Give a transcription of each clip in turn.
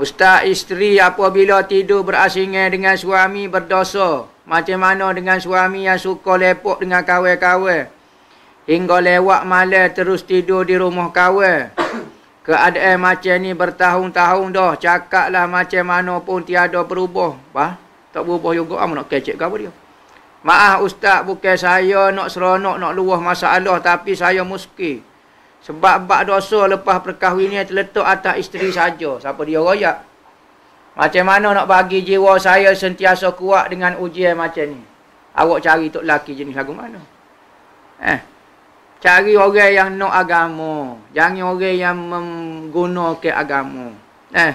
Ustaz isteri apabila tidur berasingan dengan suami berdosa. Macam mana dengan suami yang suka lepak dengan kawan-kawan. Hingga lewat malam terus tidur di rumah kawan. Keadaan macam ni bertahun-tahun dah. Cakaplah macam mana pun tiada berubah. Bah, tak berubah juga. Amu nak kecek kau dia. Maaf Ustaz bukan saya nak seronok nak luah masalah tapi saya muskil. Sebab bab dosa lepas perkahwinan terletak atas isteri saja. Siapa dia royak? Macam mana nak bagi jiwa saya sentiasa kuat dengan ujian macam ni? Awak cari tok laki jenis lagu mana? Eh. Cari orang yang nak agama. Jangan orang yang menggunakan agama. Eh.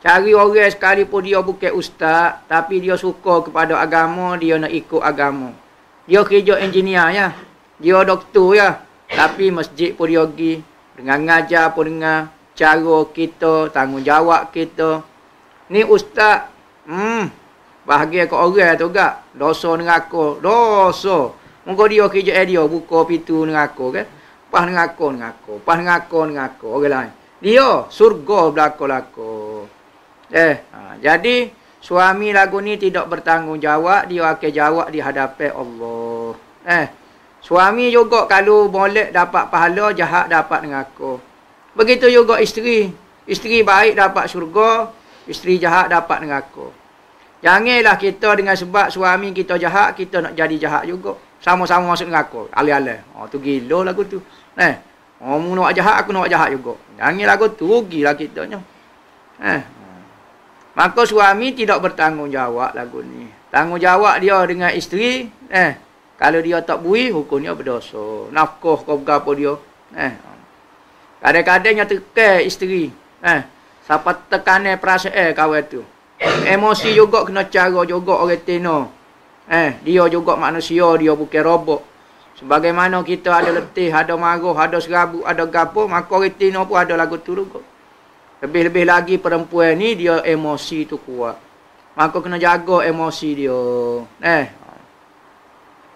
Cari orang sekalipun dia bukan ustaz. Tapi dia suka kepada agama. Dia nak ikut agama. Dia kerja engineer ya. Dia doktor ya. Tapi masjid pun yogi. Dengan ngajar pun dengar. Cara kita, tanggungjawab kita. Ni ustaz, hmm, bahagia ke orang tu gak. Dosa neraka, dosa. Muka dia kerja eh, dia, buka pintu neraka kan. Pas neraka, neraka. Pas neraka, neraka. Orang lain. Dia, surga belaka-laka. Eh, ha, jadi, suami lagu ni tidak bertanggungjawab. Dia akan jawab di hadapan Allah. Eh, Suami juga kalau boleh dapat pahala, jahat dapat neraka. Begitu juga isteri. Isteri baik dapat syurga, isteri jahat dapat neraka. Janganlah kita dengan sebab suami kita jahat, kita nak jadi jahat juga. Sama-sama masuk neraka. Ala-ala. Oh, tu gila aku tu. Eh, oh, mu nak jahat, aku nak jahat juga. Janganlah aku tu, rugilah kita. Eh. Maka suami tidak bertanggungjawab lagu ni. Tanggungjawab dia dengan isteri. Eh, kalau dia tak bui, hukumnya berdosa. Nafkah kau berapa dia. Eh. Kadang-kadang yang tekan isteri. Eh. Siapa tekanan perasaan eh, kawan tu. Emosi juga kena cara juga orang tino. Eh, dia juga manusia, dia bukan robot. Sebagaimana kita ada letih, ada marah, ada serabut, ada gapo, maka orang tino pun ada lagu tu juga. Lebih-lebih lagi perempuan ni dia emosi tu kuat. Maka kena jaga emosi dia. Eh,